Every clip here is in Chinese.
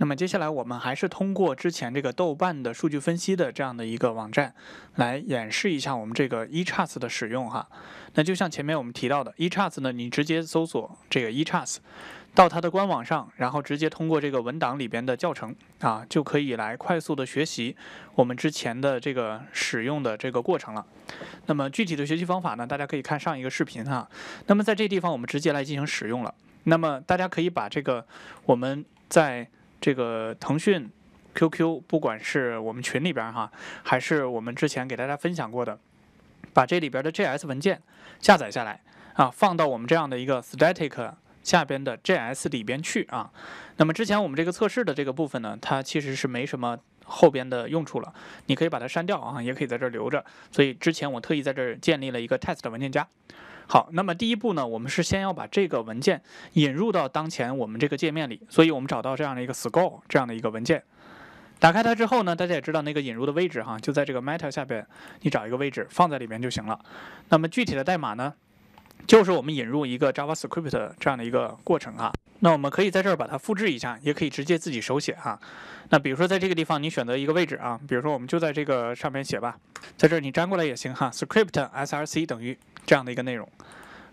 那么接下来我们还是通过之前这个豆瓣的数据分析的这样的一个网站，来演示一下我们这个 e c h a t s 的使用哈。那就像前面我们提到的 e c h a t s 呢，你直接搜索这个 e c h a t s 到它的官网上，然后直接通过这个文档里边的教程啊，就可以来快速的学习我们之前的这个使用的这个过程了。那么具体的学习方法呢，大家可以看上一个视频哈。那么在这地方我们直接来进行使用了。那么大家可以把这个我们在这个腾讯 QQ，不管是我们群里边哈，还是我们之前给大家分享过的，把这里边的 JS 文件下载下来啊，放到我们这样的一个 static 下边的 JS 里边去啊。那么之前我们这个测试的这个部分呢，它其实是没什么后边的用处了，你可以把它删掉啊，也可以在这留着。所以之前我特意在这儿建立了一个 test 文件夹。好，那么第一步呢，我们是先要把这个文件引入到当前我们这个界面里，所以我们找到这样的一个 score 这样的一个文件，打开它之后呢，大家也知道那个引入的位置哈，就在这个 meta 下边，你找一个位置放在里面就行了。那么具体的代码呢，就是我们引入一个 JavaScript 这样的一个过程哈。那我们可以在这儿把它复制一下，也可以直接自己手写哈。那比如说在这个地方你选择一个位置啊，比如说我们就在这个上面写吧，在这儿你粘过来也行哈。script src 等于这样的一个内容，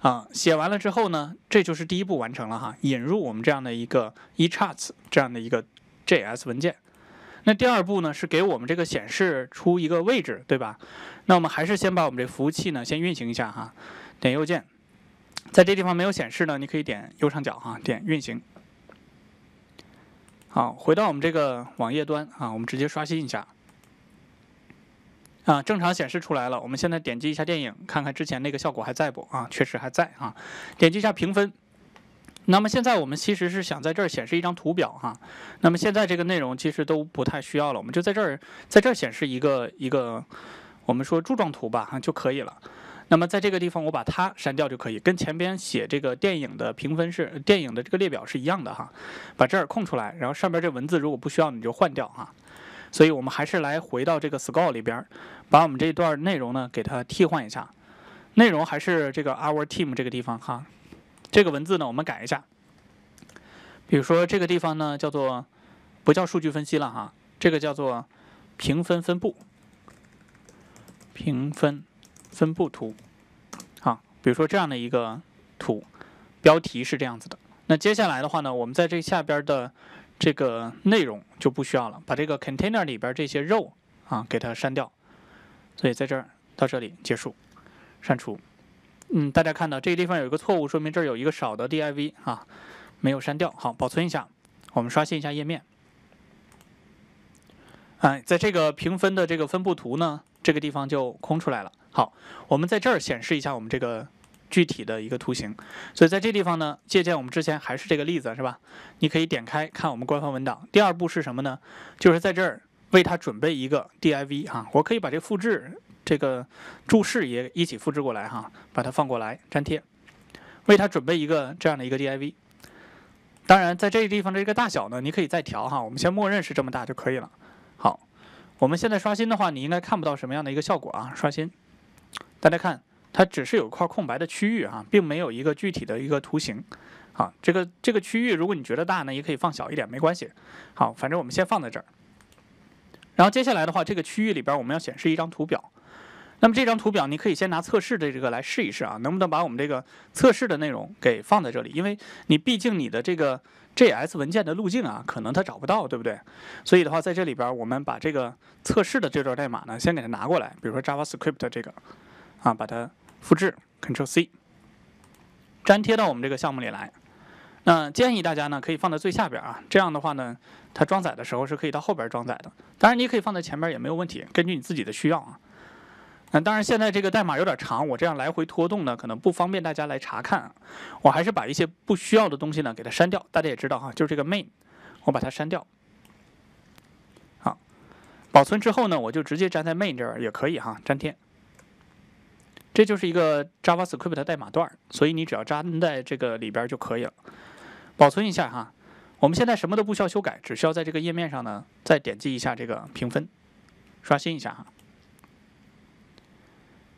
啊，写完了之后呢，这就是第一步完成了哈，引入我们这样的一个 echarts 这样的一个 js 文件。那第二步呢，是给我们这个显示出一个位置，对吧？那我们还是先把我们这服务器呢先运行一下哈，点右键，在这地方没有显示呢，你可以点右上角哈，点运行。好，回到我们这个网页端啊，我们直接刷新一下。啊，正常显示出来了。我们现在点击一下电影，看看之前那个效果还在不？啊，确实还在啊。点击一下评分。那么现在我们其实是想在这儿显示一张图表哈。那么现在这个内容其实都不太需要了，我们就在这儿在这儿显示一个一个我们说柱状图吧，哈就可以了。那么在这个地方我把它删掉就可以，跟前边写这个电影的评分是电影的这个列表是一样的哈。把这儿空出来，然后上边这文字如果不需要你就换掉哈。所以我们还是来回到这个 s c o r e 里边。把我们这一段内容呢，给它替换一下。内容还是这个 our team 这个地方哈。这个文字呢，我们改一下。比如说这个地方呢，叫做不叫数据分析了哈，这个叫做评分分布，评分分布图啊。比如说这样的一个图，标题是这样子的。那接下来的话呢，我们在这下边的这个内容就不需要了，把这个 container 里边这些肉啊，给它删掉。所以在这儿到这里结束，删除，嗯，大家看到这个地方有一个错误，说明这儿有一个少的 div 啊，没有删掉。好，保存一下，我们刷新一下页面。哎，在这个评分的这个分布图呢，这个地方就空出来了。好，我们在这儿显示一下我们这个具体的一个图形。所以在这地方呢，借鉴我们之前还是这个例子是吧？你可以点开看我们官方文档。第二步是什么呢？就是在这儿。为它准备一个 div 啊，我可以把这复制，这个注释也一起复制过来哈，把它放过来粘贴，为它准备一个这样的一个 div。当然，在这个地方的这个大小呢，你可以再调哈，我们先默认是这么大就可以了。好，我们现在刷新的话，你应该看不到什么样的一个效果啊。刷新，大家看，它只是有块空白的区域啊，并没有一个具体的一个图形啊。这个这个区域，如果你觉得大呢，也可以放小一点，没关系。好，反正我们先放在这儿。然后接下来的话，这个区域里边我们要显示一张图表，那么这张图表你可以先拿测试的这个来试一试啊，能不能把我们这个测试的内容给放在这里？因为你毕竟你的这个 JS 文件的路径啊，可能它找不到，对不对？所以的话，在这里边我们把这个测试的这段代码呢，先给它拿过来，比如说 JavaScript 这个啊，把它复制 c t r l C，粘贴到我们这个项目里来。那建议大家呢，可以放在最下边啊，这样的话呢，它装载的时候是可以到后边装载的。当然，你可以放在前边也没有问题，根据你自己的需要啊。那当然，现在这个代码有点长，我这样来回拖动呢，可能不方便大家来查看。我还是把一些不需要的东西呢给它删掉。大家也知道哈，就是这个 main，我把它删掉。好，保存之后呢，我就直接粘在 main 这儿也可以哈，粘贴。这就是一个 Java Script 的代码段，所以你只要粘在这个里边就可以了。保存一下哈，我们现在什么都不需要修改，只需要在这个页面上呢再点击一下这个评分，刷新一下哈。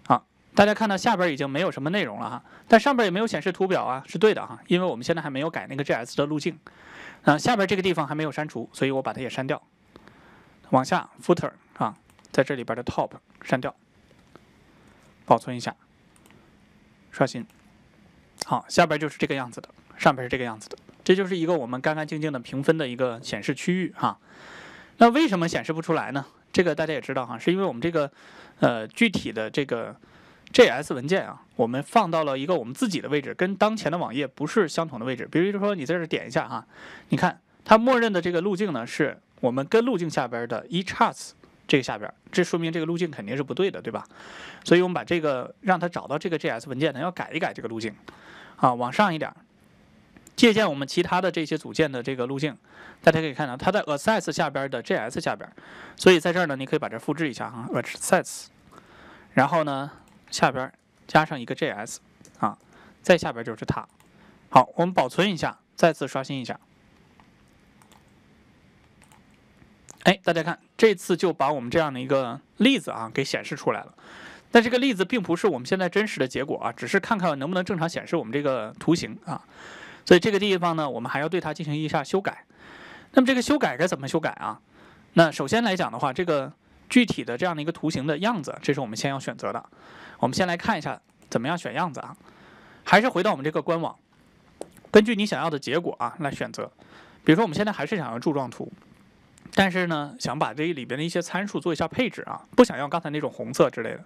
好，大家看到下边已经没有什么内容了哈，但上边也没有显示图表啊，是对的哈，因为我们现在还没有改那个 JS 的路径，啊，下边这个地方还没有删除，所以我把它也删掉，往下 footer 啊，在这里边的 top 删掉，保存一下，刷新，好，下边就是这个样子的，上边是这个样子的。这就是一个我们干干净净的评分的一个显示区域哈，那为什么显示不出来呢？这个大家也知道哈，是因为我们这个呃具体的这个 JS 文件啊，我们放到了一个我们自己的位置，跟当前的网页不是相同的位置。比如说你在这点一下哈，你看它默认的这个路径呢，是我们跟路径下边的 echarts 这个下边，这说明这个路径肯定是不对的，对吧？所以我们把这个让它找到这个 JS 文件呢，要改一改这个路径啊，往上一点。借鉴我们其他的这些组件的这个路径，大家可以看到它在 a s s e s s 下边的 js 下边，所以在这儿呢，你可以把这复制一下哈 a c s e s s 然后呢下边加上一个 js，啊，再下边就是它。好，我们保存一下，再次刷新一下。哎，大家看，这次就把我们这样的一个例子啊给显示出来了。但这个例子并不是我们现在真实的结果啊，只是看看能不能正常显示我们这个图形啊。所以这个地方呢，我们还要对它进行一下修改。那么这个修改该怎么修改啊？那首先来讲的话，这个具体的这样的一个图形的样子，这是我们先要选择的。我们先来看一下怎么样选样子啊？还是回到我们这个官网，根据你想要的结果啊来选择。比如说我们现在还是想要柱状图，但是呢想把这里边的一些参数做一下配置啊，不想要刚才那种红色之类的。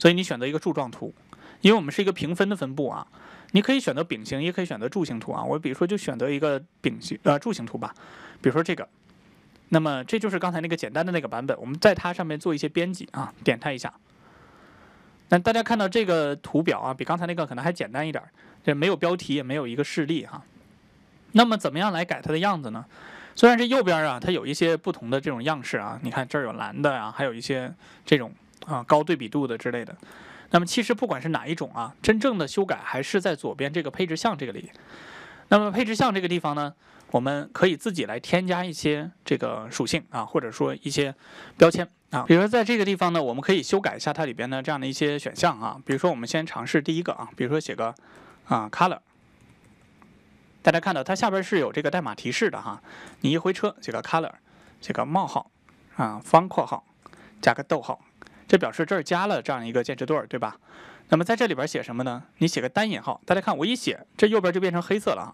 所以你选择一个柱状图，因为我们是一个平分的分布啊。你可以选择饼形，也可以选择柱形图啊。我比如说就选择一个饼形呃柱形图吧，比如说这个。那么这就是刚才那个简单的那个版本，我们在它上面做一些编辑啊，点它一下。那大家看到这个图表啊，比刚才那个可能还简单一点儿，没有标题，也没有一个示例哈。那么怎么样来改它的样子呢？虽然这右边啊，它有一些不同的这种样式啊，你看这儿有蓝的啊，还有一些这种啊高对比度的之类的。那么其实不管是哪一种啊，真正的修改还是在左边这个配置项这个里。那么配置项这个地方呢，我们可以自己来添加一些这个属性啊，或者说一些标签啊。比如说在这个地方呢，我们可以修改一下它里边的这样的一些选项啊。比如说我们先尝试第一个啊，比如说写个啊 color。大家看到它下边是有这个代码提示的哈，你一回车写个 color，写个冒号啊方括号加个逗号。这表示这儿加了这样一个键值对儿，对吧？那么在这里边写什么呢？你写个单引号，大家看我一写，这右边就变成黑色了，啊，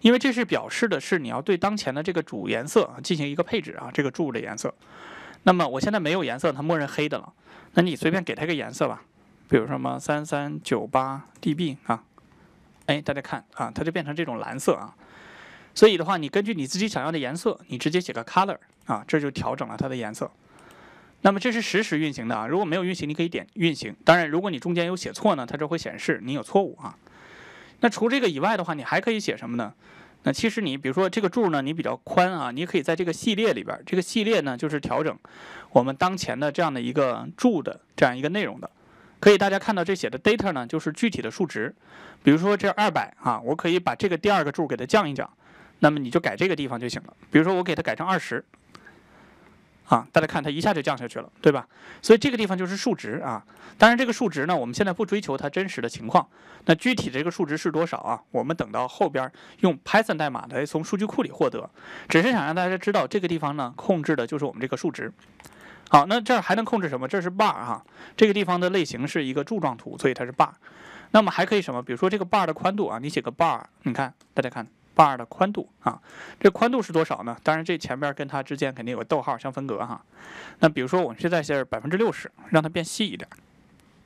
因为这是表示的是你要对当前的这个主颜色进行一个配置啊，这个柱的颜色。那么我现在没有颜色，它默认黑的了。那你随便给它一个颜色吧，比如什么三三九八 DB 啊，哎，大家看啊，它就变成这种蓝色啊。所以的话，你根据你自己想要的颜色，你直接写个 color 啊，这就调整了它的颜色。那么这是实时运行的啊，如果没有运行，你可以点运行。当然，如果你中间有写错呢，它这会显示你有错误啊。那除这个以外的话，你还可以写什么呢？那其实你比如说这个柱呢，你比较宽啊，你可以在这个系列里边，这个系列呢就是调整我们当前的这样的一个柱的这样一个内容的。可以大家看到这写的 data 呢，就是具体的数值，比如说这二百啊，我可以把这个第二个柱给它降一降，那么你就改这个地方就行了。比如说我给它改成二十。啊，大家看它一下就降下去了，对吧？所以这个地方就是数值啊。当然，这个数值呢，我们现在不追求它真实的情况。那具体的这个数值是多少啊？我们等到后边用 Python 代码来从数据库里获得。只是想让大家知道这个地方呢，控制的就是我们这个数值。好，那这儿还能控制什么？这是 bar 哈，这个地方的类型是一个柱状图，所以它是 bar。那么还可以什么？比如说这个 bar 的宽度啊，你写个 bar，你看，大家看。把 r 的宽度啊，这宽度是多少呢？当然，这前边跟它之间肯定有个逗号相分隔哈。那比如说，我们现在是百分之六十，让它变细一点。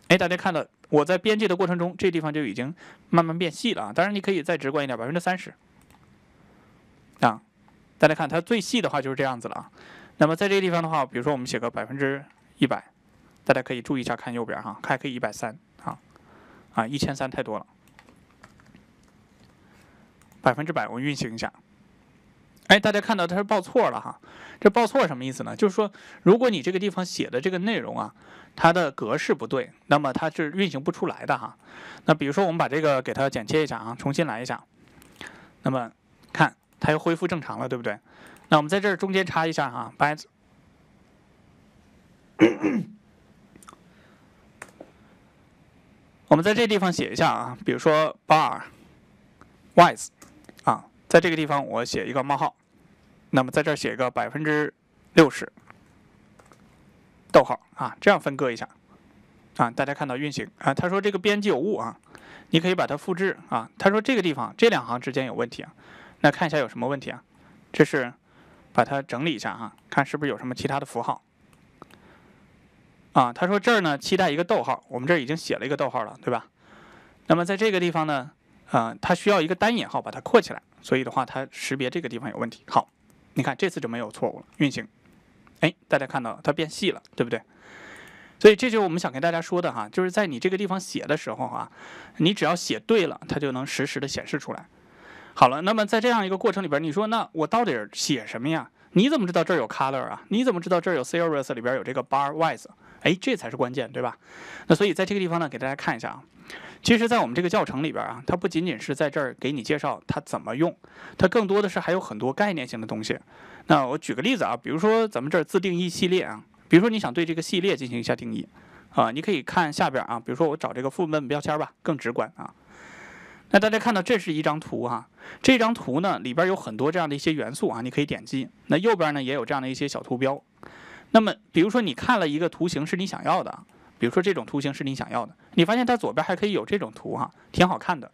哎，大家看到我在编辑的过程中，这地方就已经慢慢变细了啊。当然，你可以再直观一点，百分之三十啊。大家看，它最细的话就是这样子了啊。那么，在这个地方的话，比如说我们写个百分之一百，大家可以注意一下，看右边哈，还可以一百三啊啊，一千三太多了。百分之百，我运行一下。哎，大家看到它是报错了哈，这报错什么意思呢？就是说，如果你这个地方写的这个内容啊，它的格式不对，那么它是运行不出来的哈。那比如说，我们把这个给它剪切一下啊，重新来一下。那么看，它又恢复正常了，对不对？那我们在这儿中间插一下哈，bytes By 我们在这地方写一下啊，比如说 bar wise。在这个地方我写一个冒号，那么在这儿写个百分之六十，逗号啊，这样分割一下，啊，大家看到运行啊，他说这个编辑有误啊，你可以把它复制啊，他说这个地方这两行之间有问题啊，那看一下有什么问题啊，这是把它整理一下啊，看是不是有什么其他的符号，啊，他说这儿呢期待一个逗号，我们这儿已经写了一个逗号了，对吧？那么在这个地方呢，啊，它需要一个单引号把它括起来。所以的话，它识别这个地方有问题。好，你看这次就没有错误了。运行，哎，大家看到它变细了，对不对？所以这就是我们想跟大家说的哈，就是在你这个地方写的时候啊，你只要写对了，它就能实时的显示出来。好了，那么在这样一个过程里边，你说那我到底写什么呀？你怎么知道这儿有 color 啊？你怎么知道这儿有 s e r i o u s 里边有这个 bar w i s e 诶，哎，这才是关键，对吧？那所以在这个地方呢，给大家看一下啊。其实，在我们这个教程里边啊，它不仅仅是在这儿给你介绍它怎么用，它更多的是还有很多概念性的东西。那我举个例子啊，比如说咱们这儿自定义系列啊，比如说你想对这个系列进行一下定义啊，你可以看下边啊，比如说我找这个副本标签吧，更直观啊。那大家看到这是一张图哈，这张图呢里边有很多这样的一些元素啊，你可以点击。那右边呢也有这样的一些小图标。那么，比如说你看了一个图形是你想要的。比如说这种图形是你想要的，你发现它左边还可以有这种图哈，挺好看的，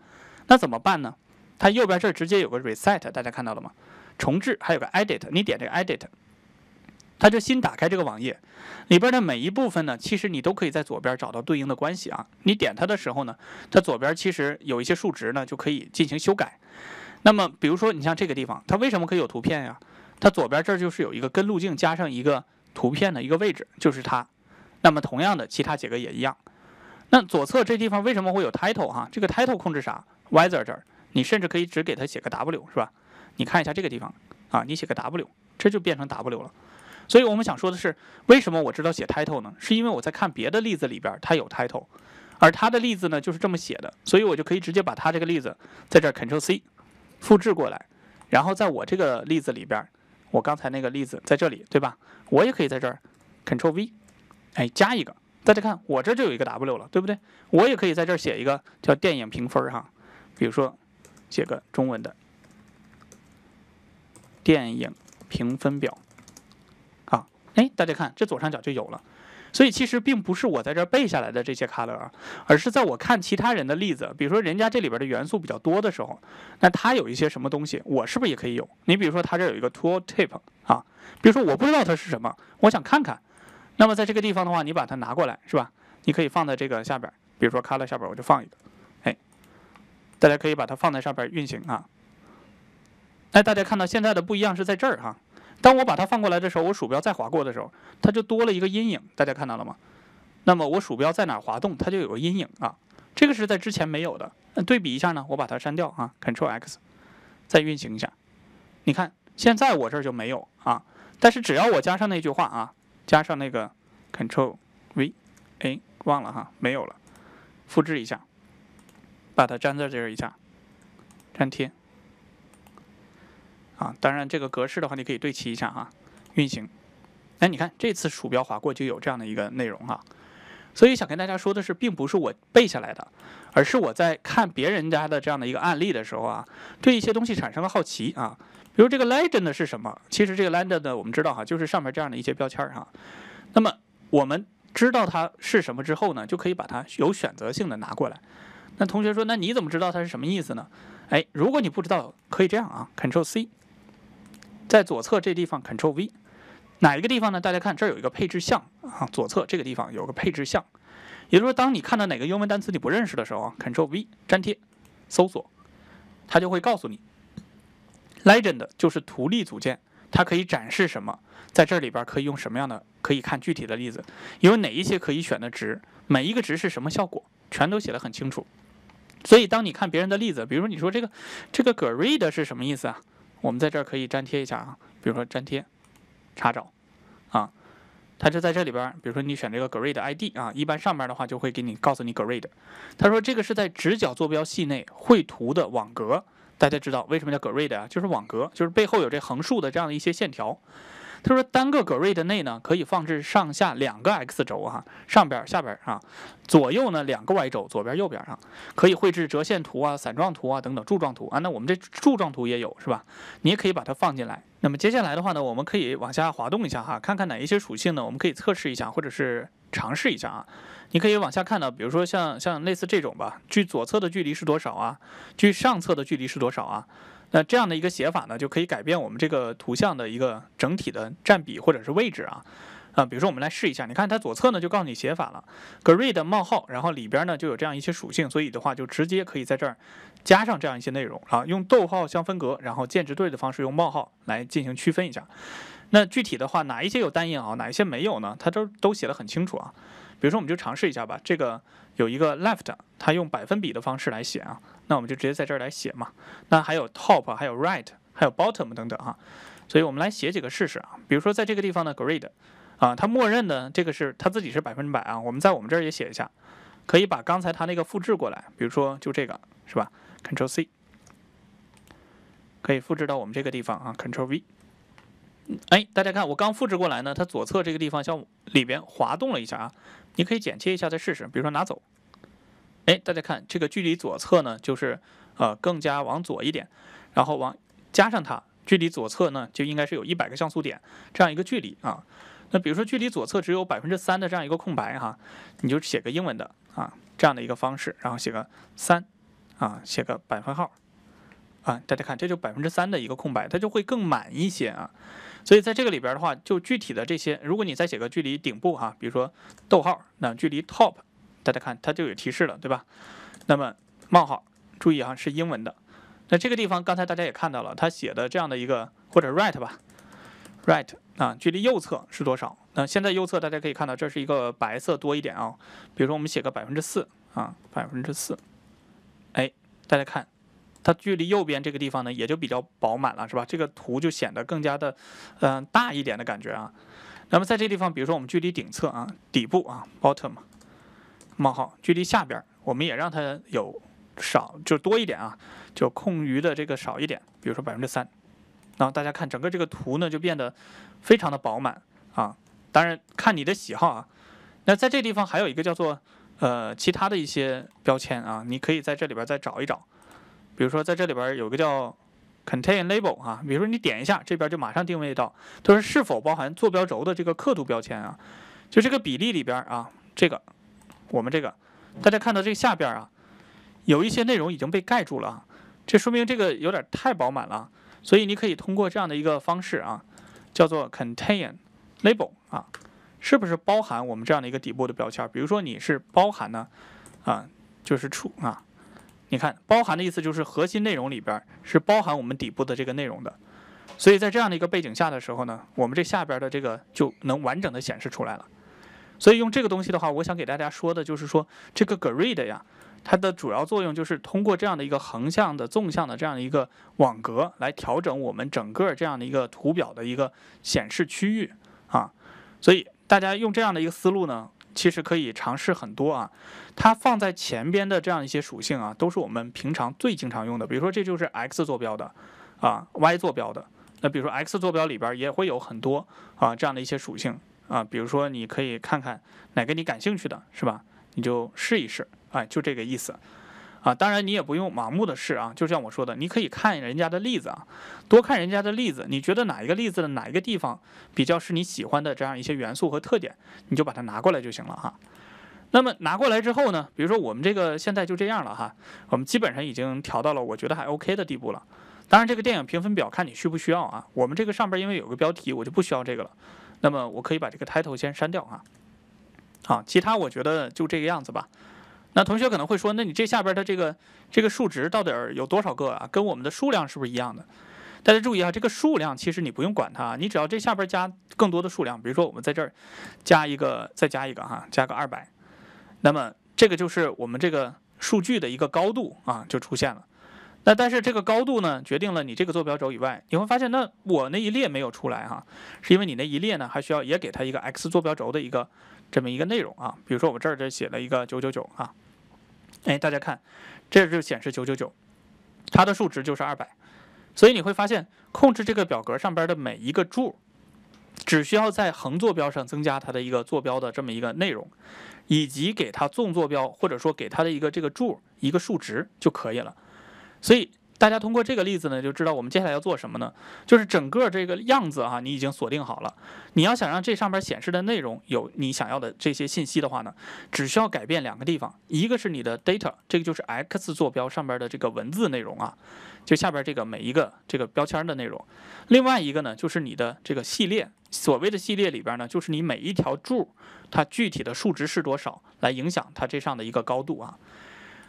那怎么办呢？它右边这儿直接有个 reset，大家看到了吗？重置还有个 edit，你点这个 edit，它就新打开这个网页里边的每一部分呢，其实你都可以在左边找到对应的关系啊。你点它的时候呢，它左边其实有一些数值呢，就可以进行修改。那么比如说你像这个地方，它为什么可以有图片呀？它左边这就是有一个跟路径加上一个图片的一个位置，就是它。那么同样的，其他几个也一样。那左侧这地方为什么会有 title 哈？这个 title 控制啥？Weather 这儿，你甚至可以只给它写个 W，是吧？你看一下这个地方啊，你写个 W，这就变成 W 了。所以我们想说的是，为什么我知道写 title 呢？是因为我在看别的例子里边它有 title，而它的例子呢就是这么写的，所以我就可以直接把它这个例子在这儿 c t r l C 复制过来，然后在我这个例子里边，我刚才那个例子在这里，对吧？我也可以在这儿 c t r l V。哎，加一个，大家看，我这就有一个 W 了，对不对？我也可以在这儿写一个叫电影评分哈，比如说写个中文的电影评分表，啊，哎，大家看这左上角就有了。所以其实并不是我在这儿背下来的这些 color，而是在我看其他人的例子，比如说人家这里边的元素比较多的时候，那他有一些什么东西，我是不是也可以有？你比如说他这有一个 tool tip 啊，比如说我不知道它是什么，我想看看。那么在这个地方的话，你把它拿过来，是吧？你可以放在这个下边，比如说 Color 下边，我就放一个。哎，大家可以把它放在上边运行啊。哎，大家看到现在的不一样是在这儿哈。当我把它放过来的时候，我鼠标再划过的时候，它就多了一个阴影，大家看到了吗？那么我鼠标在哪滑动，它就有个阴影啊。这个是在之前没有的。对比一下呢，我把它删掉啊，Control X，再运行一下。你看，现在我这儿就没有啊。但是只要我加上那句话啊。加上那个 Control V，哎，忘了哈，没有了。复制一下，把它粘在这儿一下，粘贴。啊，当然这个格式的话，你可以对齐一下哈，运行，哎，你看这次鼠标划过就有这样的一个内容啊。所以想跟大家说的是，并不是我背下来的，而是我在看别人家的这样的一个案例的时候啊，对一些东西产生了好奇啊。比如这个 legend 是什么？其实这个 legend 我们知道哈，就是上面这样的一些标签哈。那么我们知道它是什么之后呢，就可以把它有选择性的拿过来。那同学说，那你怎么知道它是什么意思呢？哎，如果你不知道，可以这样啊 c t r l C，在左侧这地方 c t r l V，哪一个地方呢？大家看，这有一个配置项啊，左侧这个地方有个配置项。也就是说，当你看到哪个英文单词你不认识的时候啊 c t r l V，粘贴，搜索，它就会告诉你。Legend 就是图例组件，它可以展示什么，在这里边可以用什么样的，可以看具体的例子，有哪一些可以选的值，每一个值是什么效果，全都写得很清楚。所以当你看别人的例子，比如你说这个这个 Grid 是什么意思啊？我们在这儿可以粘贴一下啊，比如说粘贴、查找啊，它就在这里边，比如说你选这个 Grid ID 啊，一般上面的话就会给你告诉你 Grid，他说这个是在直角坐标系内绘图的网格。大家知道为什么叫格瑞的啊？就是网格，就是背后有这横竖的这样的一些线条。他说单个格瑞的内呢，可以放置上下两个 x 轴哈，上边下边啊，左右呢两个 y 轴，左边右边啊，可以绘制折线图啊、散状图啊等等柱状图啊。那我们这柱状图也有是吧？你也可以把它放进来。那么接下来的话呢，我们可以往下滑动一下哈，看看哪一些属性呢，我们可以测试一下或者是尝试一下啊。你可以往下看到，比如说像像类似这种吧，距左侧的距离是多少啊？距上侧的距离是多少啊？那这样的一个写法呢，就可以改变我们这个图像的一个整体的占比或者是位置啊。啊，比如说我们来试一下，你看它左侧呢就告诉你写法了，grid 冒号，然后里边呢就有这样一些属性，所以的话就直接可以在这儿加上这样一些内容啊，用逗号相分隔，然后键值对的方式用冒号来进行区分一下。那具体的话，哪一些有单引号，哪一些没有呢？它都都写的很清楚啊。比如说，我们就尝试一下吧。这个有一个 left，它用百分比的方式来写啊。那我们就直接在这儿来写嘛。那还有 top，还有 right，还有 bottom 等等啊。所以我们来写几个试试啊。比如说，在这个地方的 grid，啊，它默认的这个是它自己是百分之百啊。我们在我们这儿也写一下，可以把刚才它那个复制过来。比如说，就这个是吧？Control C，可以复制到我们这个地方啊。Control V。哎，大家看，我刚复制过来呢，它左侧这个地方向里边滑动了一下啊。你可以剪切一下再试试，比如说拿走，哎，大家看这个距离左侧呢，就是呃更加往左一点，然后往加上它距离左侧呢，就应该是有一百个像素点这样一个距离啊。那比如说距离左侧只有百分之三的这样一个空白哈，你就写个英文的啊这样的一个方式，然后写个三啊，写个百分号啊，大家看这就百分之三的一个空白，它就会更满一些啊。所以在这个里边的话，就具体的这些，如果你再写个距离顶部哈，比如说逗号，那距离 top，大家看它就有提示了，对吧？那么冒号，注意哈是英文的。那这个地方刚才大家也看到了，他写的这样的一个或者 right 吧，right 啊，距离右侧是多少？那现在右侧大家可以看到，这是一个白色多一点啊。比如说我们写个百分之四啊，百分之四，哎，大家看。它距离右边这个地方呢，也就比较饱满了，是吧？这个图就显得更加的，嗯，大一点的感觉啊。那么在这地方，比如说我们距离顶侧啊、底部啊 （bottom：冒号）距离下边，我们也让它有少就多一点啊，就空余的这个少一点，比如说百分之三。然后大家看整个这个图呢，就变得非常的饱满啊。当然看你的喜好啊。那在这地方还有一个叫做呃其他的一些标签啊，你可以在这里边再找一找。比如说在这里边有个叫 contain label 啊，比如说你点一下，这边就马上定位到，就是是否包含坐标轴的这个刻度标签啊，就这个比例里边啊，这个我们这个大家看到这下边啊，有一些内容已经被盖住了啊，这说明这个有点太饱满了，所以你可以通过这样的一个方式啊，叫做 contain label 啊，是不是包含我们这样的一个底部的标签？比如说你是包含呢，啊，就是处啊。你看，包含的意思就是核心内容里边是包含我们底部的这个内容的，所以在这样的一个背景下的时候呢，我们这下边的这个就能完整的显示出来了。所以用这个东西的话，我想给大家说的就是说这个 grid 呀，它的主要作用就是通过这样的一个横向的、纵向的这样的一个网格来调整我们整个这样的一个图表的一个显示区域啊。所以大家用这样的一个思路呢，其实可以尝试很多啊。它放在前边的这样一些属性啊，都是我们平常最经常用的。比如说，这就是 x 坐标的，啊 y 坐标的。那比如说 x 坐标里边也会有很多啊这样的一些属性啊。比如说，你可以看看哪个你感兴趣的，是吧？你就试一试，哎，就这个意思。啊，当然你也不用盲目的试啊。就像我说的，你可以看人家的例子啊，多看人家的例子。你觉得哪一个例子的哪一个地方比较是你喜欢的这样一些元素和特点，你就把它拿过来就行了哈。那么拿过来之后呢？比如说我们这个现在就这样了哈，我们基本上已经调到了我觉得还 OK 的地步了。当然这个电影评分表看你需不需要啊。我们这个上边因为有个标题，我就不需要这个了。那么我可以把这个 title 先删掉啊。好，其他我觉得就这个样子吧。那同学可能会说，那你这下边的这个这个数值到底有多少个啊？跟我们的数量是不是一样的？大家注意啊，这个数量其实你不用管它，你只要这下边加更多的数量。比如说我们在这儿加一个，再加一个哈，加个二百。那么，这个就是我们这个数据的一个高度啊，就出现了。那但是这个高度呢，决定了你这个坐标轴以外，你会发现，那我那一列没有出来哈，是因为你那一列呢，还需要也给它一个 X 坐标轴的一个这么一个内容啊。比如说，我这儿就写了一个九九九啊。哎，大家看，这就显示九九九，它的数值就是二百。所以你会发现，控制这个表格上边的每一个柱。只需要在横坐标上增加它的一个坐标的这么一个内容，以及给它纵坐标或者说给它的一个这个柱一个数值就可以了，所以。大家通过这个例子呢，就知道我们接下来要做什么呢？就是整个这个样子哈，你已经锁定好了。你要想让这上边显示的内容有你想要的这些信息的话呢，只需要改变两个地方，一个是你的 data，这个就是 x 坐标上边的这个文字内容啊，就下边这个每一个这个标签的内容。另外一个呢，就是你的这个系列，所谓的系列里边呢，就是你每一条柱，它具体的数值是多少，来影响它这上的一个高度啊。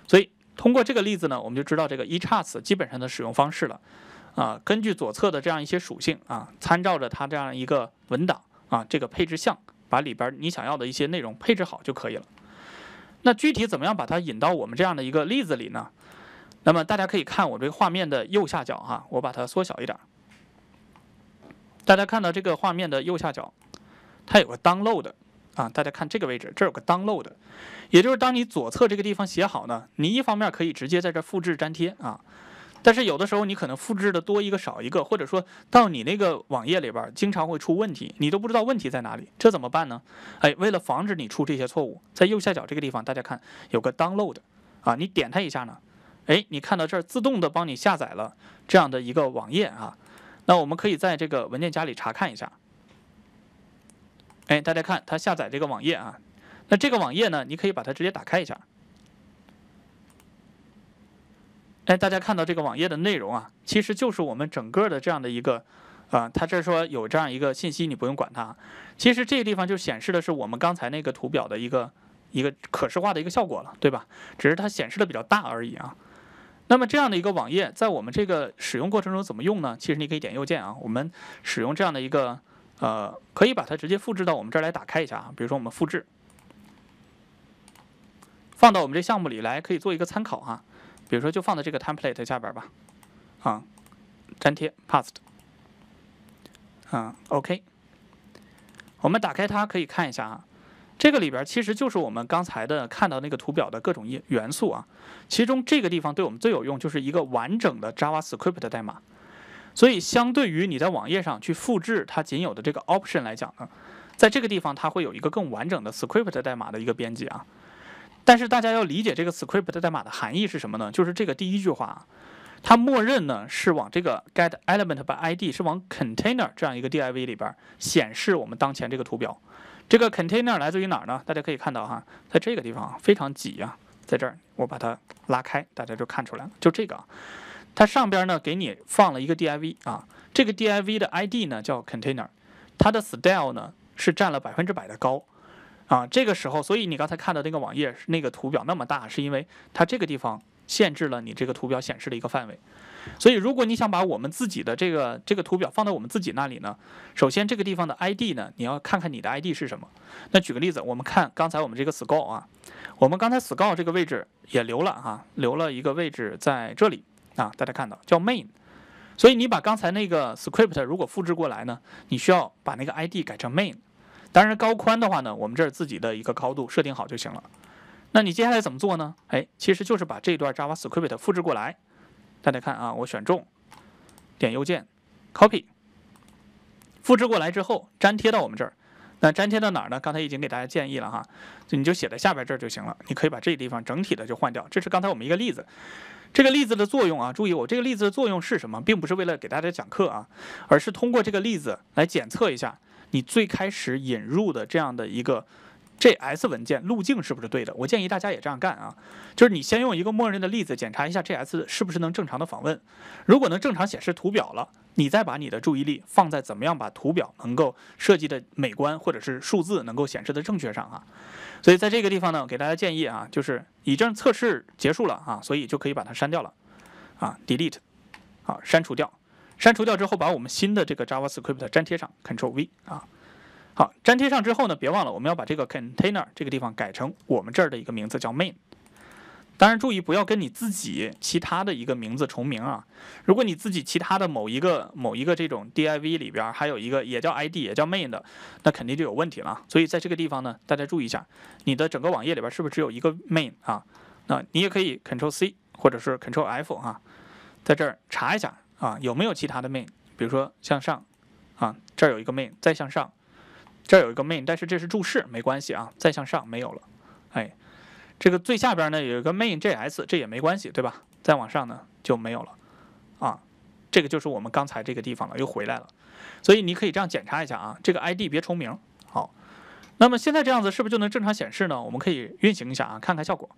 所以。通过这个例子呢，我们就知道这个 ECharts 基本上的使用方式了。啊，根据左侧的这样一些属性啊，参照着它这样一个文档啊，这个配置项，把里边你想要的一些内容配置好就可以了。那具体怎么样把它引到我们这样的一个例子里呢？那么大家可以看我这个画面的右下角哈，我把它缩小一点。大家看到这个画面的右下角，它有个 d o w n load。啊，大家看这个位置，这有个 Download，也就是当你左侧这个地方写好呢，你一方面可以直接在这复制粘贴啊，但是有的时候你可能复制的多一个少一个，或者说到你那个网页里边经常会出问题，你都不知道问题在哪里，这怎么办呢？哎，为了防止你出这些错误，在右下角这个地方，大家看有个 Download，啊，你点它一下呢，哎，你看到这儿自动的帮你下载了这样的一个网页啊，那我们可以在这个文件夹里查看一下。哎，大家看它下载这个网页啊，那这个网页呢，你可以把它直接打开一下。哎，大家看到这个网页的内容啊，其实就是我们整个的这样的一个啊，它这说有这样一个信息，你不用管它。其实这个地方就显示的是我们刚才那个图表的一个一个可视化的一个效果了，对吧？只是它显示的比较大而已啊。那么这样的一个网页，在我们这个使用过程中怎么用呢？其实你可以点右键啊，我们使用这样的一个。呃，可以把它直接复制到我们这儿来打开一下啊。比如说，我们复制，放到我们这项目里来，可以做一个参考啊。比如说，就放在这个 template 下边吧。啊，粘贴 p a s t 嗯啊，OK。我们打开它可以看一下啊。这个里边其实就是我们刚才的看到那个图表的各种元元素啊。其中这个地方对我们最有用，就是一个完整的 JavaScript 代码。所以，相对于你在网页上去复制它仅有的这个 option 来讲呢，在这个地方它会有一个更完整的 script 代码的一个编辑啊。但是大家要理解这个 script 代码的含义是什么呢？就是这个第一句话，它默认呢是往这个 get element by id 是往 container 这样一个 div 里边显示我们当前这个图表。这个 container 来自于哪儿呢？大家可以看到哈，在这个地方非常挤啊，在这儿我把它拉开，大家就看出来了，就这个啊。它上边呢给你放了一个 div 啊，这个 div 的 id 呢叫 container，它的 style 呢是占了百分之百的高，啊，这个时候，所以你刚才看到那个网页那个图表那么大，是因为它这个地方限制了你这个图表显示的一个范围。所以如果你想把我们自己的这个这个图表放到我们自己那里呢，首先这个地方的 id 呢，你要看看你的 id 是什么。那举个例子，我们看刚才我们这个 s c o r e 啊，我们刚才 s c o r e 这个位置也留了哈，留了一个位置在这里。啊，大家看到叫 main，所以你把刚才那个 script 如果复制过来呢，你需要把那个 id 改成 main。当然高宽的话呢，我们这儿自己的一个高度设定好就行了。那你接下来怎么做呢？哎，其实就是把这段 Java script 复制过来。大家看啊，我选中，点右键 copy，复制过来之后粘贴到我们这儿。那粘贴到哪儿呢？刚才已经给大家建议了哈，就你就写在下边这儿就行了。你可以把这个地方整体的就换掉，这是刚才我们一个例子。这个例子的作用啊，注意我这个例子的作用是什么，并不是为了给大家讲课啊，而是通过这个例子来检测一下你最开始引入的这样的一个。js 文件路径是不是对的？我建议大家也这样干啊，就是你先用一个默认的例子检查一下 js 是不是能正常的访问，如果能正常显示图表了，你再把你的注意力放在怎么样把图表能够设计的美观，或者是数字能够显示的正确上啊。所以在这个地方呢，给大家建议啊，就是已证测试结束了啊，所以就可以把它删掉了啊，delete，好，删除掉，删除掉之后把我们新的这个 Java Script 粘贴上，Control V 啊。好，粘贴上之后呢，别忘了我们要把这个 container 这个地方改成我们这儿的一个名字叫 main。当然注意不要跟你自己其他的一个名字重名啊。如果你自己其他的某一个某一个这种 div 里边还有一个也叫 id 也叫 main 的，那肯定就有问题了。所以在这个地方呢，大家注意一下，你的整个网页里边是不是只有一个 main 啊？那你也可以 control c 或者是 control f 啊，在这儿查一下啊，有没有其他的 main？比如说向上啊，这儿有一个 main，再向上。这儿有一个 main，但是这是注释，没关系啊。再向上没有了，哎，这个最下边呢有一个 main js，这也没关系，对吧？再往上呢就没有了，啊，这个就是我们刚才这个地方了，又回来了。所以你可以这样检查一下啊，这个 ID 别重名。好，那么现在这样子是不是就能正常显示呢？我们可以运行一下啊，看看效果。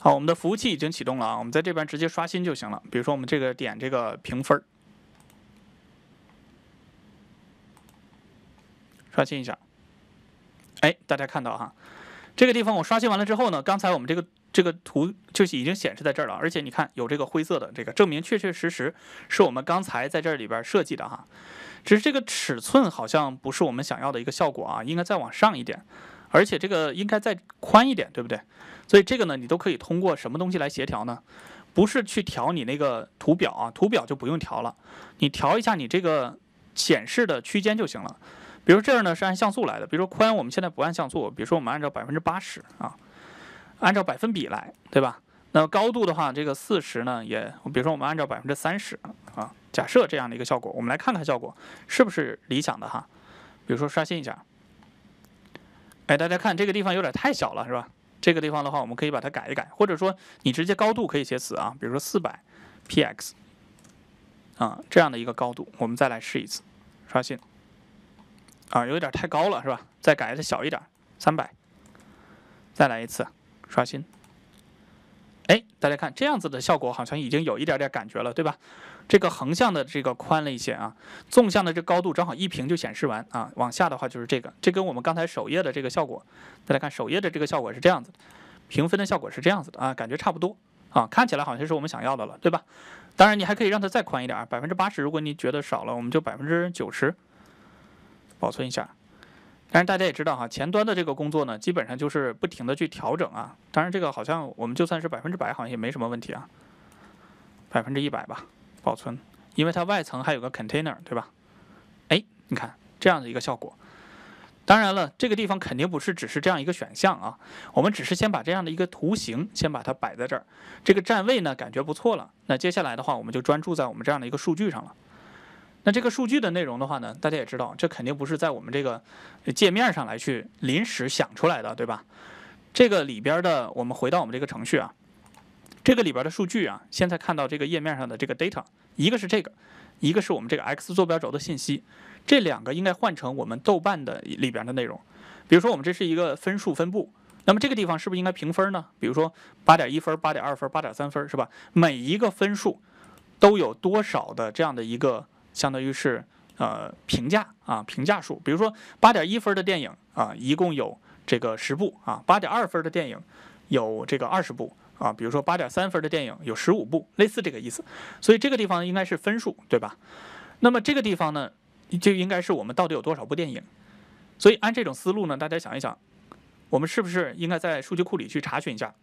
好，我们的服务器已经启动了啊，我们在这边直接刷新就行了。比如说我们这个点这个评分。刷新一下，哎，大家看到哈，这个地方我刷新完了之后呢，刚才我们这个这个图就已经显示在这儿了，而且你看有这个灰色的这个证明，确确实实是我们刚才在这里边设计的哈。只是这个尺寸好像不是我们想要的一个效果啊，应该再往上一点，而且这个应该再宽一点，对不对？所以这个呢，你都可以通过什么东西来协调呢？不是去调你那个图表啊，图表就不用调了，你调一下你这个显示的区间就行了。比如这儿呢，是按像素来的。比如说宽，我们现在不按像素，比如说我们按照百分之八十啊，按照百分比来，对吧？那高度的话，这个四十呢，也比如说我们按照百分之三十啊，假设这样的一个效果，我们来看看效果是不是理想的哈。比如说刷新一下，哎，大家看这个地方有点太小了，是吧？这个地方的话，我们可以把它改一改，或者说你直接高度可以写死啊，比如说四百 px 啊这样的一个高度，我们再来试一次，刷新。啊，有点太高了，是吧？再改的小一点，三百。再来一次，刷新。哎，大家看这样子的效果，好像已经有一点点感觉了，对吧？这个横向的这个宽了一些啊，纵向的这高度正好一屏就显示完啊。往下的话就是这个，这跟我们刚才首页的这个效果。再来看首页的这个效果是这样子，评分的效果是这样子的啊，感觉差不多啊，看起来好像是我们想要的了，对吧？当然，你还可以让它再宽一点，百分之八十。如果你觉得少了，我们就百分之九十。保存一下，但是大家也知道哈，前端的这个工作呢，基本上就是不停的去调整啊。当然这个好像我们就算是百分之百，好像也没什么问题啊，百分之一百吧，保存，因为它外层还有个 container 对吧？哎，你看这样的一个效果。当然了，这个地方肯定不是只是这样一个选项啊，我们只是先把这样的一个图形先把它摆在这儿，这个站位呢感觉不错了。那接下来的话，我们就专注在我们这样的一个数据上了。那这个数据的内容的话呢，大家也知道，这肯定不是在我们这个界面上来去临时想出来的，对吧？这个里边的，我们回到我们这个程序啊，这个里边的数据啊，现在看到这个页面上的这个 data，一个是这个，一个是我们这个 x 坐标轴的信息，这两个应该换成我们豆瓣的里边的内容。比如说我们这是一个分数分布，那么这个地方是不是应该评分呢？比如说八点一分、八点二分、八点三分是吧？每一个分数都有多少的这样的一个。相当于是呃评价啊评价数，比如说八点一分的电影啊，一共有这个十部啊，八点二分的电影有这个二十部啊，比如说八点三分的电影有十五部，类似这个意思。所以这个地方应该是分数对吧？那么这个地方呢就应该是我们到底有多少部电影？所以按这种思路呢，大家想一想，我们是不是应该在数据库里去查询一下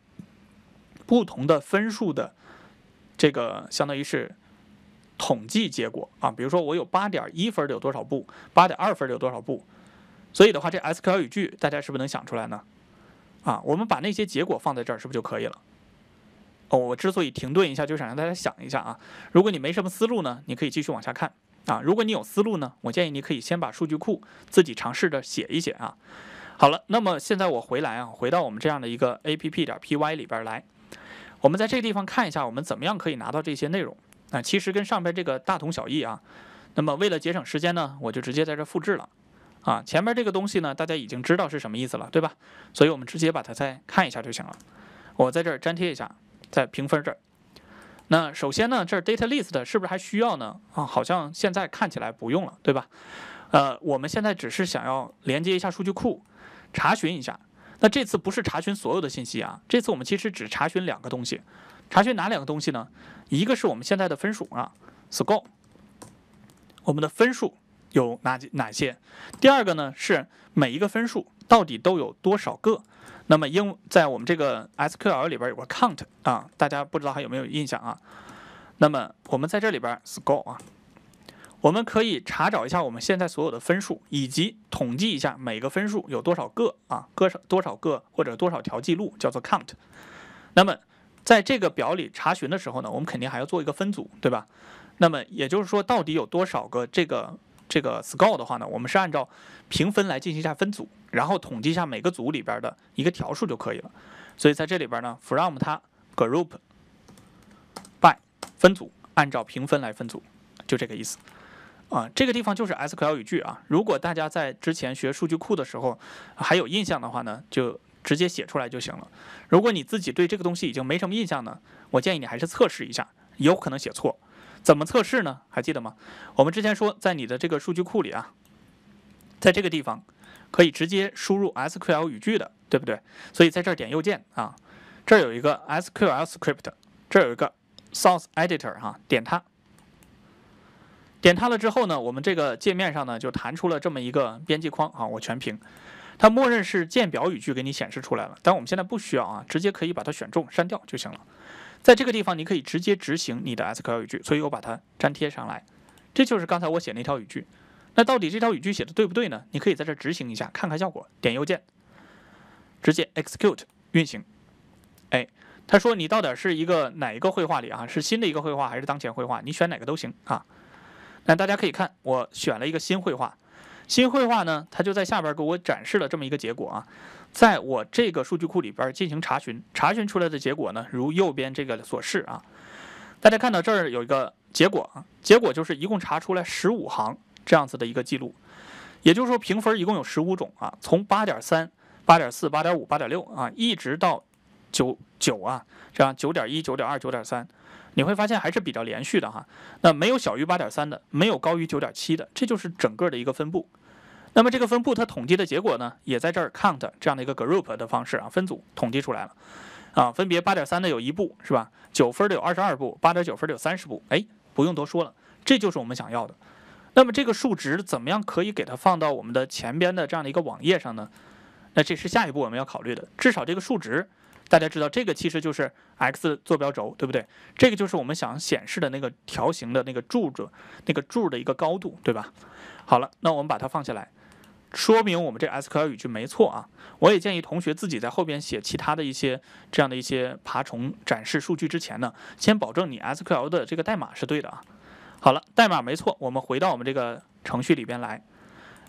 不同的分数的这个相当于是。统计结果啊，比如说我有八点一分的有多少步，八点二分的有多少步，所以的话，这 SQL 语句大家是不是能想出来呢？啊，我们把那些结果放在这儿是不是就可以了？哦，我之所以停顿一下，就想让大家想一下啊。如果你没什么思路呢，你可以继续往下看啊。如果你有思路呢，我建议你可以先把数据库自己尝试着写一写啊。好了，那么现在我回来啊，回到我们这样的一个 APP 点 PY 里边来，我们在这个地方看一下，我们怎么样可以拿到这些内容。啊，其实跟上边这个大同小异啊。那么为了节省时间呢，我就直接在这复制了。啊，前面这个东西呢，大家已经知道是什么意思了，对吧？所以我们直接把它再看一下就行了。我在这儿粘贴一下，在评分这儿。那首先呢，这 data list 是不是还需要呢？啊，好像现在看起来不用了，对吧？呃，我们现在只是想要连接一下数据库，查询一下。那这次不是查询所有的信息啊，这次我们其实只查询两个东西。查询哪两个东西呢？一个是我们现在的分数啊，score，我们的分数有哪哪些？第二个呢是每一个分数到底都有多少个？那么英在我们这个 SQL 里边有个 count 啊，大家不知道还有没有印象啊？那么我们在这里边 score 啊，我们可以查找一下我们现在所有的分数，以及统计一下每个分数有多少个啊，多少多少个或者多少条记录叫做 count，那么。在这个表里查询的时候呢，我们肯定还要做一个分组，对吧？那么也就是说，到底有多少个这个这个 score 的话呢？我们是按照评分来进行一下分组，然后统计一下每个组里边的一个条数就可以了。所以在这里边呢，from 它 group by 分组，按照评分来分组，就这个意思。啊，这个地方就是 SQL 语句啊。如果大家在之前学数据库的时候还有印象的话呢，就直接写出来就行了。如果你自己对这个东西已经没什么印象呢，我建议你还是测试一下，有可能写错。怎么测试呢？还记得吗？我们之前说，在你的这个数据库里啊，在这个地方可以直接输入 SQL 语句的，对不对？所以在这儿点右键啊，这儿有一个 SQL script，这儿有一个 Source Editor 哈，点它，点它了之后呢，我们这个界面上呢就弹出了这么一个编辑框啊，我全屏。它默认是建表语句给你显示出来了，但我们现在不需要啊，直接可以把它选中删掉就行了。在这个地方，你可以直接执行你的 SQL 语句，所以我把它粘贴上来，这就是刚才我写那条语句。那到底这条语句写的对不对呢？你可以在这执行一下，看看效果。点右键，直接 Execute 运行。哎，他说你到底是一个哪一个绘画里啊？是新的一个绘画还是当前绘画？你选哪个都行啊。那大家可以看，我选了一个新绘画。新绘画呢，它就在下边给我展示了这么一个结果啊，在我这个数据库里边进行查询，查询出来的结果呢，如右边这个所示啊，大家看到这儿有一个结果啊，结果就是一共查出来十五行这样子的一个记录，也就是说评分一共有十五种啊，从八点三、八点四、八点五、八点六啊，一直到九九啊，这样九点一、九点二、九点三。你会发现还是比较连续的哈，那没有小于八点三的，没有高于九点七的，这就是整个的一个分布。那么这个分布它统计的结果呢，也在这儿 count 这样的一个 group 的方式啊分组统计出来了啊，分别八点三的有一步是吧？九分的有二十二步，八点九分的有三十步。哎，不用多说了，这就是我们想要的。那么这个数值怎么样可以给它放到我们的前边的这样的一个网页上呢？那这是下一步我们要考虑的，至少这个数值。大家知道这个其实就是 x 坐标轴，对不对？这个就是我们想显示的那个条形的那个柱子，那个柱的一个高度，对吧？好了，那我们把它放下来，说明我们这 SQL 语句没错啊。我也建议同学自己在后边写其他的一些这样的一些爬虫展示数据之前呢，先保证你 SQL 的这个代码是对的啊。好了，代码没错，我们回到我们这个程序里边来，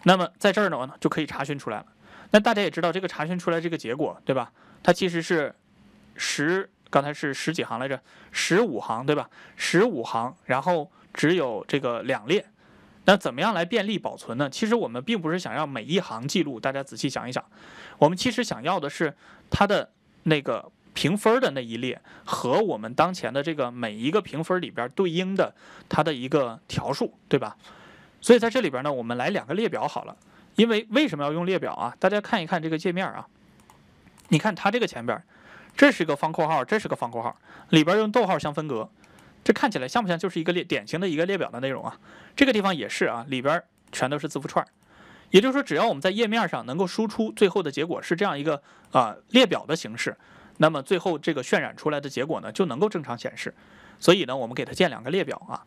那么在这儿呢，就可以查询出来了。那大家也知道这个查询出来这个结果，对吧？它其实是十，刚才是十几行来着，十五行对吧？十五行，然后只有这个两列，那怎么样来便利保存呢？其实我们并不是想要每一行记录，大家仔细想一想，我们其实想要的是它的那个评分的那一列和我们当前的这个每一个评分里边对应的它的一个条数，对吧？所以在这里边呢，我们来两个列表好了，因为为什么要用列表啊？大家看一看这个界面啊。你看它这个前边，这是一个方括号，这是个方括号，里边用逗号相分隔，这看起来像不像就是一个列典型的一个列表的内容啊？这个地方也是啊，里边全都是字符串，也就是说，只要我们在页面上能够输出，最后的结果是这样一个啊列表的形式，那么最后这个渲染出来的结果呢，就能够正常显示。所以呢，我们给它建两个列表啊。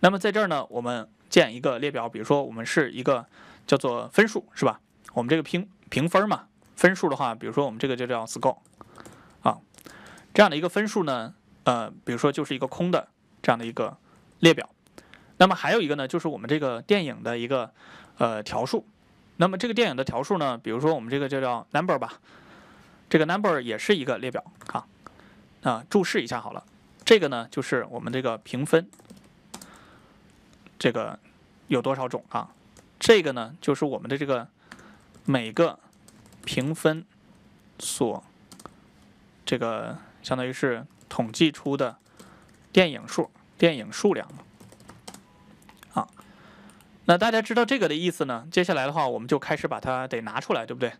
那么在这儿呢，我们建一个列表，比如说我们是一个叫做分数是吧？我们这个评评分嘛。分数的话，比如说我们这个就叫 score，啊，这样的一个分数呢，呃，比如说就是一个空的这样的一个列表。那么还有一个呢，就是我们这个电影的一个呃条数。那么这个电影的条数呢，比如说我们这个就叫 number 吧，这个 number 也是一个列表啊。啊，注释一下好了，这个呢就是我们这个评分，这个有多少种啊？这个呢就是我们的这个每个。评分，所这个相当于是统计出的电影数，电影数量嘛。好，那大家知道这个的意思呢？接下来的话，我们就开始把它得拿出来，对不对？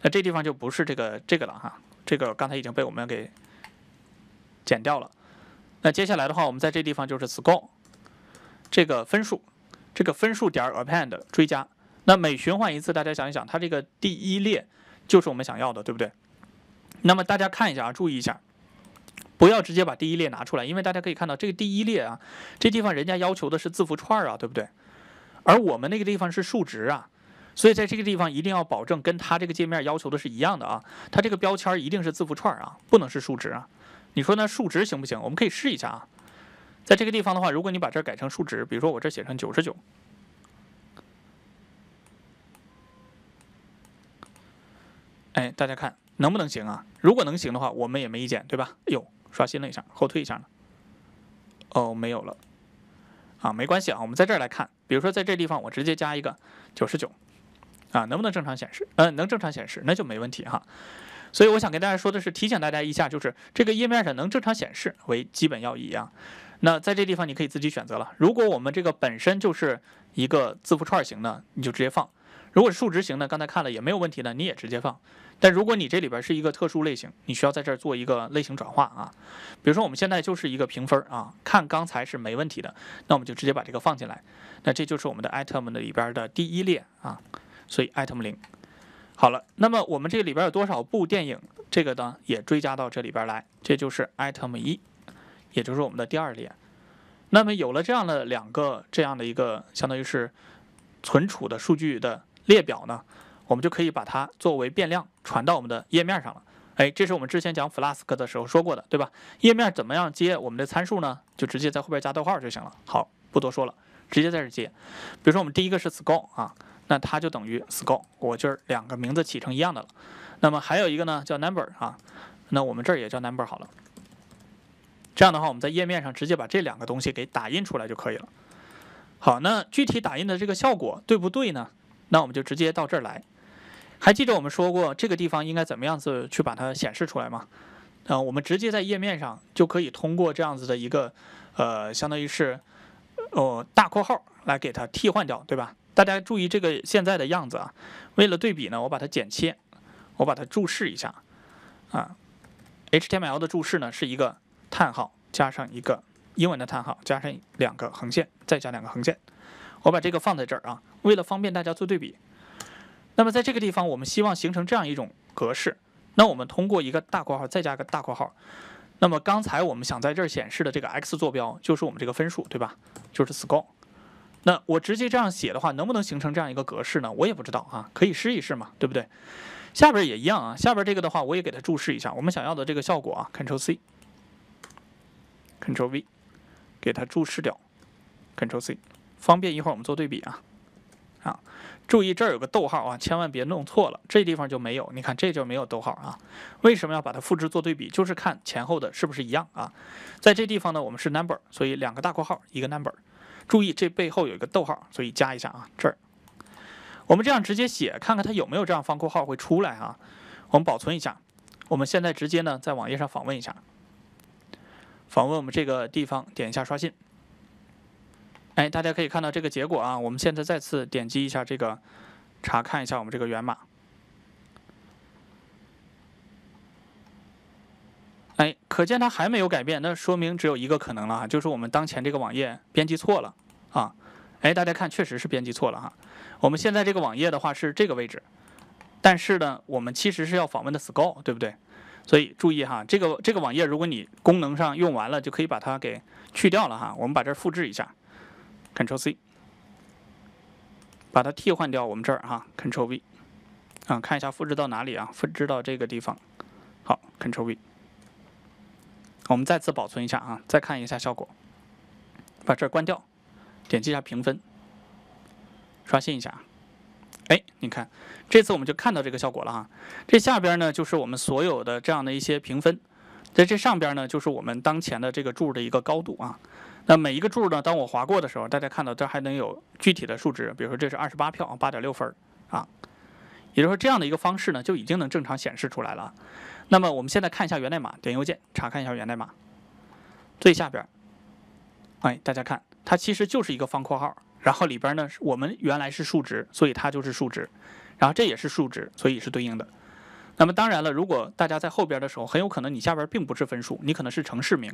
那这地方就不是这个这个了哈，这个刚才已经被我们给剪掉了。那接下来的话，我们在这地方就是 score 这个分数，这个分数点儿 append 追加。那每循环一次，大家想一想，它这个第一列。就是我们想要的，对不对？那么大家看一下啊，注意一下，不要直接把第一列拿出来，因为大家可以看到这个第一列啊，这地方人家要求的是字符串啊，对不对？而我们那个地方是数值啊，所以在这个地方一定要保证跟它这个界面要求的是一样的啊。它这个标签一定是字符串啊，不能是数值啊。你说那数值行不行？我们可以试一下啊。在这个地方的话，如果你把这儿改成数值，比如说我这写成九十九。哎，大家看能不能行啊？如果能行的话，我们也没意见，对吧？哟，刷新了一下，后退一下呢。哦，没有了。啊，没关系啊，我们在这儿来看，比如说在这地方，我直接加一个九十九，啊，能不能正常显示？嗯，能正常显示，那就没问题哈。所以我想跟大家说的是，提醒大家一下，就是这个页面上能正常显示为基本要义啊。那在这地方你可以自己选择了。如果我们这个本身就是一个字符串型的，你就直接放。如果是数值型呢，刚才看了也没有问题的，你也直接放。但如果你这里边是一个特殊类型，你需要在这儿做一个类型转化啊。比如说我们现在就是一个评分啊，看刚才是没问题的，那我们就直接把这个放进来。那这就是我们的 item 的里边的第一列啊，所以 item 零。好了，那么我们这里边有多少部电影？这个呢也追加到这里边来，这就是 item 一，也就是我们的第二列。那么有了这样的两个这样的一个，相当于是存储的数据的。列表呢，我们就可以把它作为变量传到我们的页面上了。哎，这是我们之前讲 Flask 的时候说过的，对吧？页面怎么样接我们的参数呢？就直接在后边加逗号就行了。好，不多说了，直接在这接。比如说我们第一个是 score 啊，那它就等于 score，我就是两个名字起成一样的了。那么还有一个呢叫 number 啊，那我们这儿也叫 number 好了。这样的话我们在页面上直接把这两个东西给打印出来就可以了。好，那具体打印的这个效果对不对呢？那我们就直接到这儿来，还记得我们说过这个地方应该怎么样子去把它显示出来吗？啊，我们直接在页面上就可以通过这样子的一个，呃，相当于是，哦，大括号来给它替换掉，对吧？大家注意这个现在的样子啊。为了对比呢，我把它剪切，我把它注释一下啊。HTML 的注释呢是一个叹号加上一个英文的叹号，加上两个横线，再加两个横线。我把这个放在这儿啊，为了方便大家做对比。那么在这个地方，我们希望形成这样一种格式。那我们通过一个大括号，再加个大括号。那么刚才我们想在这儿显示的这个 x 坐标，就是我们这个分数，对吧？就是 score。那我直接这样写的话，能不能形成这样一个格式呢？我也不知道啊，可以试一试嘛，对不对？下边也一样啊。下边这个的话，我也给它注释一下。我们想要的这个效果啊 c t r l c c t r l V，给它注释掉。Control C。方便一会儿我们做对比啊，啊，注意这儿有个逗号啊，千万别弄错了，这地方就没有，你看这就没有逗号啊。为什么要把它复制做对比？就是看前后的是不是一样啊。在这地方呢，我们是 number，所以两个大括号一个 number，注意这背后有一个逗号，所以加一下啊。这儿我们这样直接写，看看它有没有这样方括号会出来啊。我们保存一下，我们现在直接呢在网页上访问一下，访问我们这个地方，点一下刷新。哎，大家可以看到这个结果啊！我们现在再次点击一下这个，查看一下我们这个源码。哎，可见它还没有改变，那说明只有一个可能了哈，就是我们当前这个网页编辑错了啊！哎，大家看，确实是编辑错了哈！我们现在这个网页的话是这个位置，但是呢，我们其实是要访问的 s c o r l 对不对？所以注意哈，这个这个网页如果你功能上用完了，就可以把它给去掉了哈。我们把这复制一下。c t r l C，把它替换掉。我们这儿哈 c t r l V，啊，看一下复制到哪里啊？复制到这个地方。好 c t r l V。我们再次保存一下啊，再看一下效果。把这关掉，点击一下评分，刷新一下。哎，你看，这次我们就看到这个效果了哈。这下边呢，就是我们所有的这样的一些评分，在这上边呢，就是我们当前的这个柱的一个高度啊。那每一个柱呢？当我划过的时候，大家看到这还能有具体的数值，比如说这是二十八票八点六分啊，也就是说这样的一个方式呢，就已经能正常显示出来了。那么我们现在看一下源代码，点右键查看一下源代码，最下边，哎，大家看，它其实就是一个方括号，然后里边呢我们原来是数值，所以它就是数值，然后这也是数值，所以是对应的。那么当然了，如果大家在后边的时候，很有可能你下边并不是分数，你可能是城市名，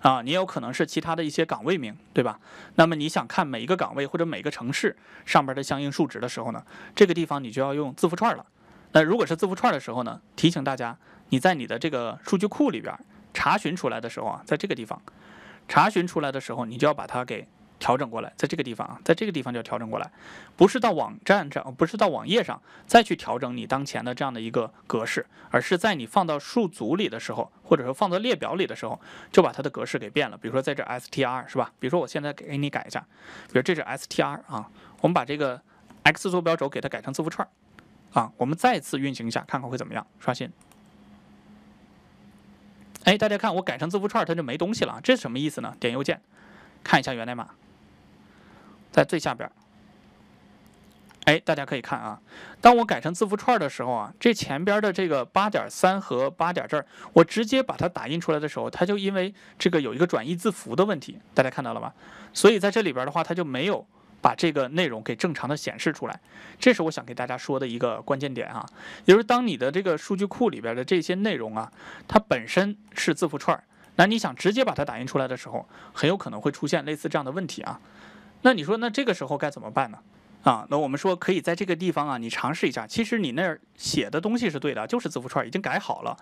啊，你有可能是其他的一些岗位名，对吧？那么你想看每一个岗位或者每个城市上边的相应数值的时候呢，这个地方你就要用字符串了。那如果是字符串的时候呢，提醒大家，你在你的这个数据库里边查询出来的时候啊，在这个地方查询出来的时候，你就要把它给。调整过来，在这个地方，啊，在这个地方就要调整过来，不是到网站上，不是到网页上再去调整你当前的这样的一个格式，而是在你放到数组里的时候，或者说放到列表里的时候，就把它的格式给变了。比如说在这 str 是吧？比如说我现在给你改一下，比如这是 str 啊，我们把这个 x 坐标轴给它改成字符串，啊，我们再次运行一下看看会怎么样，刷新。哎，大家看我改成字符串，它就没东西了，这是什么意思呢？点右键看一下源代码。在最下边儿，哎，大家可以看啊，当我改成字符串的时候啊，这前边的这个八点三和八点这儿，我直接把它打印出来的时候，它就因为这个有一个转义字符的问题，大家看到了吧？所以在这里边的话，它就没有把这个内容给正常的显示出来。这是我想给大家说的一个关键点啊，也就是当你的这个数据库里边的这些内容啊，它本身是字符串，那你想直接把它打印出来的时候，很有可能会出现类似这样的问题啊。那你说，那这个时候该怎么办呢？啊，那我们说可以在这个地方啊，你尝试一下。其实你那儿写的东西是对的，就是字符串已经改好了。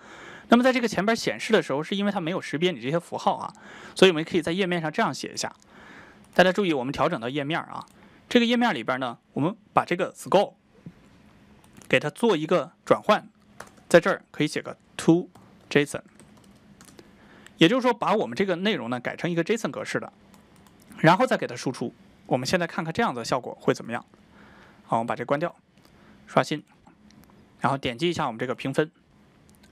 那么在这个前边显示的时候，是因为它没有识别你这些符号啊，所以我们可以在页面上这样写一下。大家注意，我们调整到页面啊，这个页面里边呢，我们把这个 score 给它做一个转换，在这儿可以写个 to JSON，也就是说把我们这个内容呢改成一个 JSON 格式的，然后再给它输出。我们现在看看这样的效果会怎么样？好，我们把这关掉，刷新，然后点击一下我们这个评分。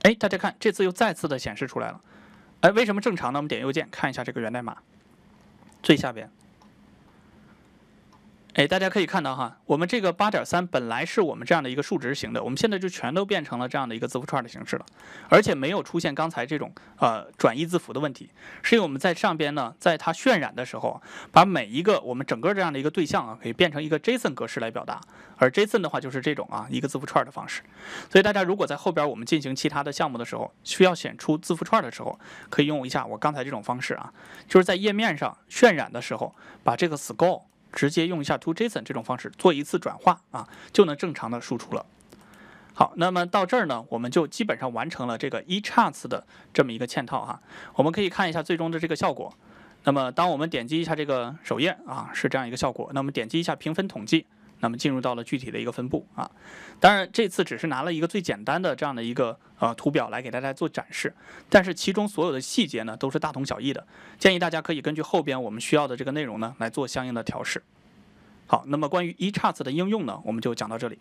哎，大家看，这次又再次的显示出来了。哎，为什么正常呢？我们点右键看一下这个源代码，最下边。哎，大家可以看到哈，我们这个八点三本来是我们这样的一个数值型的，我们现在就全都变成了这样的一个字符串的形式了，而且没有出现刚才这种呃转义字符的问题，是因为我们在上边呢，在它渲染的时候，把每一个我们整个这样的一个对象啊，可以变成一个 JSON 格式来表达，而 JSON 的话就是这种啊一个字符串的方式，所以大家如果在后边我们进行其他的项目的时候，需要显出字符串的时候，可以用一下我刚才这种方式啊，就是在页面上渲染的时候，把这个 score。直接用一下 to JSON 这种方式做一次转化啊，就能正常的输出了。好，那么到这儿呢，我们就基本上完成了这个 e a r t s 的这么一个嵌套哈。我们可以看一下最终的这个效果。那么当我们点击一下这个首页啊，是这样一个效果。那我们点击一下评分统计。那么进入到了具体的一个分布啊，当然这次只是拿了一个最简单的这样的一个呃图表来给大家做展示，但是其中所有的细节呢都是大同小异的，建议大家可以根据后边我们需要的这个内容呢来做相应的调试。好，那么关于 ECharts 的应用呢，我们就讲到这里。